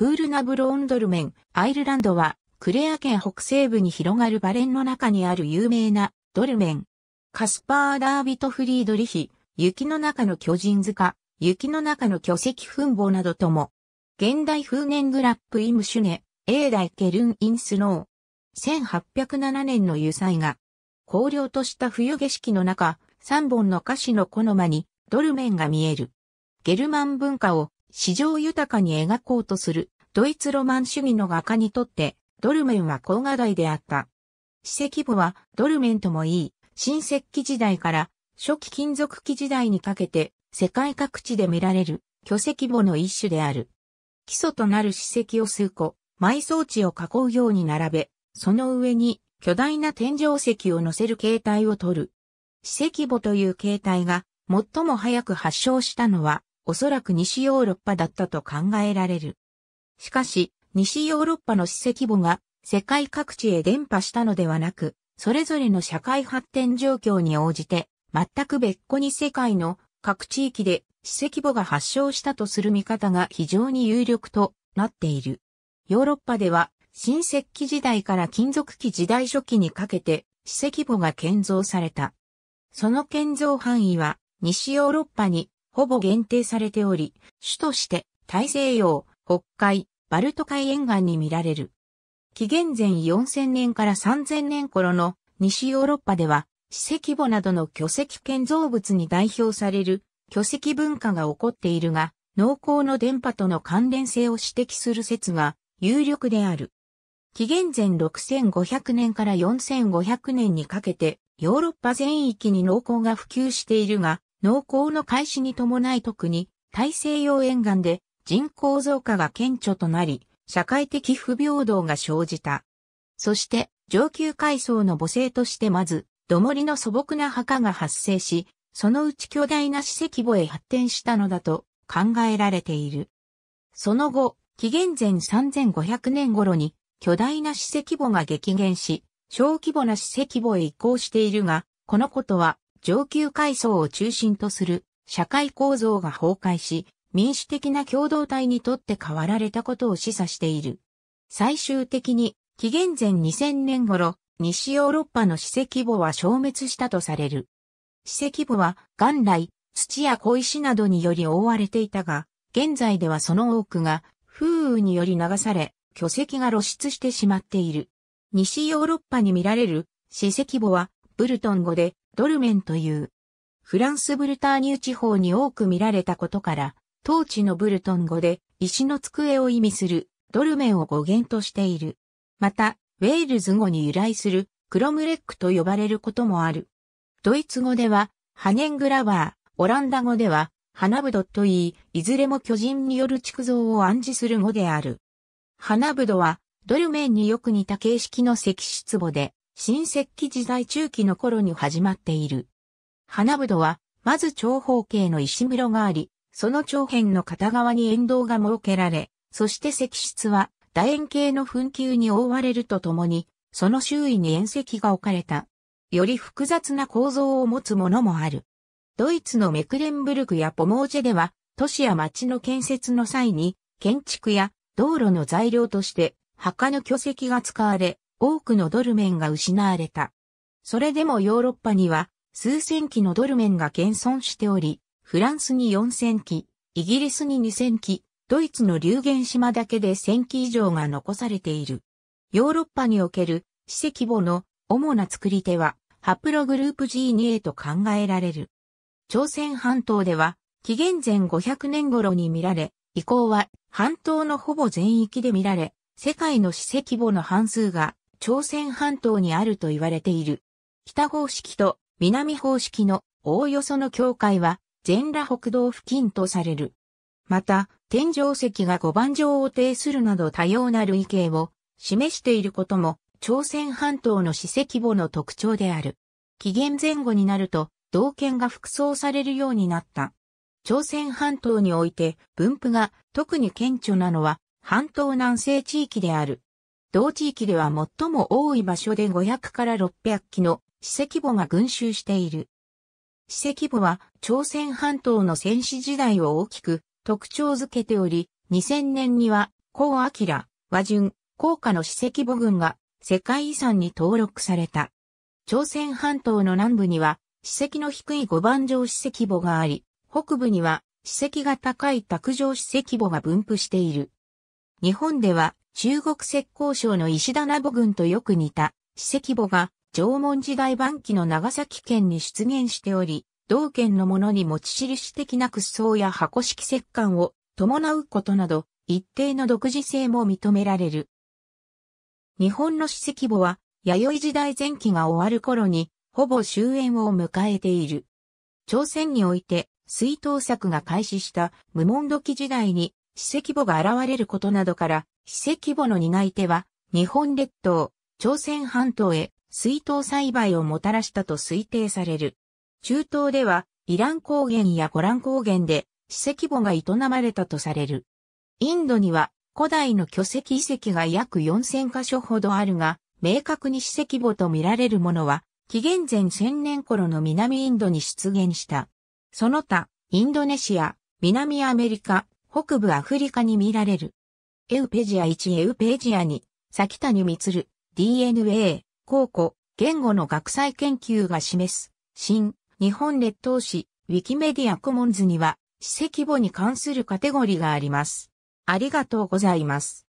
プールナブローンドルメン、アイルランドは、クレア県北西部に広がるバレンの中にある有名なドルメン。カスパー・ダービト・フリードリヒ、雪の中の巨人塚、雪の中の巨石墳墓などとも、現代風年グラップ・イムシュネ、英イ・ケルン・イン・スノー。1807年の油彩画、荒涼とした冬景色の中、三本の歌詞のこの間に、ドルメンが見える。ゲルマン文化を史上豊かに描こうとするドイツロマン主義の画家にとってドルメンは高画題であった。史跡部はドルメンともいい新石器時代から初期金属器時代にかけて世界各地で見られる巨石墓の一種である。基礎となる史跡を数個、埋葬地を囲うように並べ、その上に巨大な天井石を乗せる形態をとる。史跡簿という形態が最も早く発症したのはおそらく西ヨーロッパだったと考えられる。しかし、西ヨーロッパの史跡簿が世界各地へ伝播したのではなく、それぞれの社会発展状況に応じて、全く別個に世界の各地域で史跡簿が発祥したとする見方が非常に有力となっている。ヨーロッパでは、新石器時代から金属器時代初期にかけて史跡簿が建造された。その建造範囲は西ヨーロッパにほぼ限定されており、主として大西洋、北海、バルト海沿岸に見られる。紀元前4000年から3000年頃の西ヨーロッパでは、史跡簿などの巨石建造物に代表される巨石文化が起こっているが、農耕の電波との関連性を指摘する説が有力である。紀元前6500年から4500年にかけてヨーロッパ全域に農耕が普及しているが、農耕の開始に伴い特に大西洋沿岸で人口増加が顕著となり、社会的不平等が生じた。そして上級階層の母性としてまず、土盛の素朴な墓が発生し、そのうち巨大な史跡墓へ発展したのだと考えられている。その後、紀元前3500年頃に巨大な史跡墓が激減し、小規模な史跡墓へ移行しているが、このことは上級階層を中心とする社会構造が崩壊し、民主的な共同体にとって変わられたことを示唆している。最終的に、紀元前2000年頃、西ヨーロッパの史跡墓は消滅したとされる。史跡墓は元来土や小石などにより覆われていたが、現在ではその多くが風雨により流され、巨石が露出してしまっている。西ヨーロッパに見られる史跡墓はブルトン語でドルメンという。フランスブルターニュ地方に多く見られたことから、当地のブルトン語で石の机を意味するドルメンを語源としている。また、ウェールズ語に由来するクロムレックと呼ばれることもある。ドイツ語ではハネングラワー、オランダ語では花ぶどといい、いずれも巨人による築造を暗示する語である。花ぶどはドルメンによく似た形式の石質母で、新石器時代中期の頃に始まっている。花ぶどは、まず長方形の石室があり、その長辺の片側に沿道が設けられ、そして石室は楕円形の紛糾に覆われるとともに、その周囲に縁石が置かれた。より複雑な構造を持つものもある。ドイツのメクレンブルクやポモージェでは、都市や町の建設の際に、建築や道路の材料として、墓の巨石が使われ、多くのドルメンが失われた。それでもヨーロッパには数千機のドルメンが現存しており、フランスに4000機、イギリスに2000機、ドイツの流言島だけで1000機以上が残されている。ヨーロッパにおける史跡簿の主な作り手は、ハプログループ G2A と考えられる。朝鮮半島では、紀元前500年頃に見られ、以降は半島のほぼ全域で見られ、世界の史跡簿の半数が朝鮮半島にあると言われている。北方式と南方式のおおよその境界は全羅北道付近とされる。また、天井石が五番状を呈するなど多様な類型を示していることも朝鮮半島の史跡簿の特徴である。紀元前後になると、道県が服装されるようになった。朝鮮半島において分布が特に顕著なのは半島南西地域である。同地域では最も多い場所で500から600基の史跡墓が群集している。史跡墓は朝鮮半島の戦死時代を大きく特徴づけており、2000年には、高明、和順、高下の史跡母群が世界遺産に登録された。朝鮮半島の南部には、史跡の低い五番城史跡母があり、北部には史跡が高い卓上史跡母が分布している。日本では中国浙江省の石田名母群とよく似た、史跡墓が縄文時代晩期の長崎県に出現しており、同県のものに持ち印的な屈葬や箱式石棺を伴うことなど、一定の独自性も認められる。日本の史跡簿は、弥生時代前期が終わる頃に、ほぼ終焉を迎えている。朝鮮において、水頭作が開始した無門土時代に、史跡簿が現れることなどから、史跡簿の担い手は、日本列島、朝鮮半島へ水筒栽培をもたらしたと推定される。中東では、イラン高原やゴラン高原で史跡簿が営まれたとされる。インドには古代の巨石遺跡が約4000カ所ほどあるが、明確に史跡簿と見られるものは、紀元前1000年頃の南インドに出現した。その他、インドネシア、南アメリカ、北部アフリカに見られる。エウペジア1エウペジア2、先谷光 DNA、考古、言語の学際研究が示す、新、日本列島史、ウィキメディアコモンズには、史跡簿に関するカテゴリーがあります。ありがとうございます。